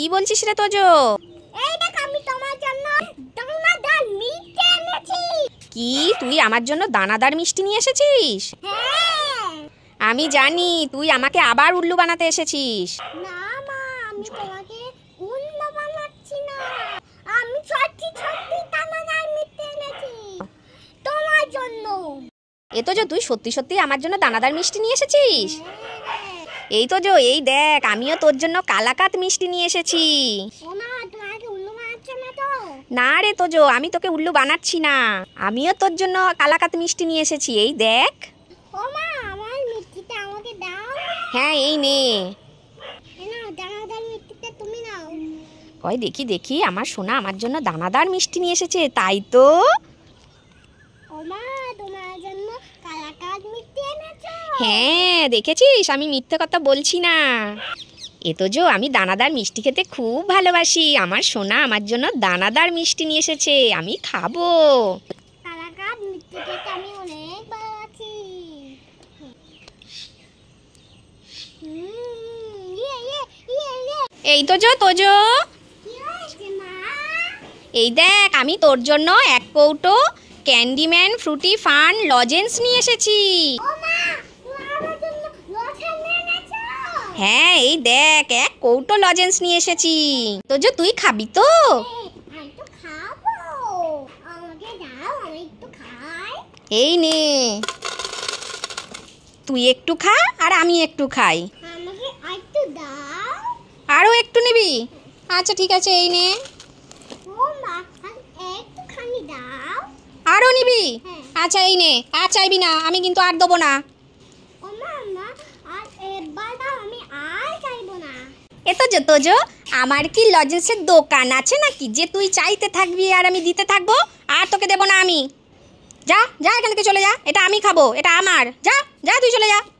কি বলছিস রে তোজো এই দেখ আমি তোমার জন্য দানাদার মিষ্টি এনেছি কি তুই আমার জন্য দানাদার মিষ্টি নিয়ে এসেছিস হ্যাঁ। আমি জানি তুই আমাকে আবার উল্লু বানাতে এসেছিস না এ তো যে তুই সত্যি সত্যি আমার জন্য দানাদার মিষ্টি নিয়ে এসেছিস হ্যাঁ। এই তো জো এই দেখ আমিও তোর জন্য কালাকাত মিষ্টি নিয়ে এসেছি না রে তো জো আমি তোকে উল্লু বানাচ্ছি না আমিও তোর জন্য কালাকাত মিষ্টি নিয়ে এসেছি এই দেখ হ্যাঁ এই নে কয় দেখি দেখি আমার সোনা আমার জন্য দানাদার মিষ্টি নিয়ে এসেছে তাই তো তোমার জন্য হ্যাঁ দেখেছিস আমি মিথ্যে কথা বলছি না এ তো জো আমি দানাদার মিষ্টি খেতে খুব ভালোবাসি আমার সোনা আমার জন্য দানাদার মিষ্টি নিয়ে এসেছে আমি খাবো ইয়ে, ইয়ে, ইয়ে, এই তো জো তোজো এই দেখ আমি তোর জন্য এক কৌটো ক্যান্ডিম্যান ফ্রুটি ফান লজেন্স নিয়ে এসেছি হ্যাঁ এই দেখ এক কৌটো লজেন্স নিয়ে এসেছি তো যে তুই খাবি তো এই নে তুই একটু খা আর আমি একটু খাই আরও একটু নিবি আচ্ছা ঠিক আছে এই নে আরও নিবি হ্যাঁ। আচ্ছা এই নে আর আচ্ছা, চাইবি না আমি কিন্তু আর দেবো না এতো যে তোজো আমার কি লজেন্সের দোকান আছে নাকি যে তুই চাইতে থাকবি আর আমি দিতে থাকবো আর তোকে দেবো না আমি যা যা এখান থেকে চলে যা এটা আমি খাবো এটা আমার যা যা তুই চলে যা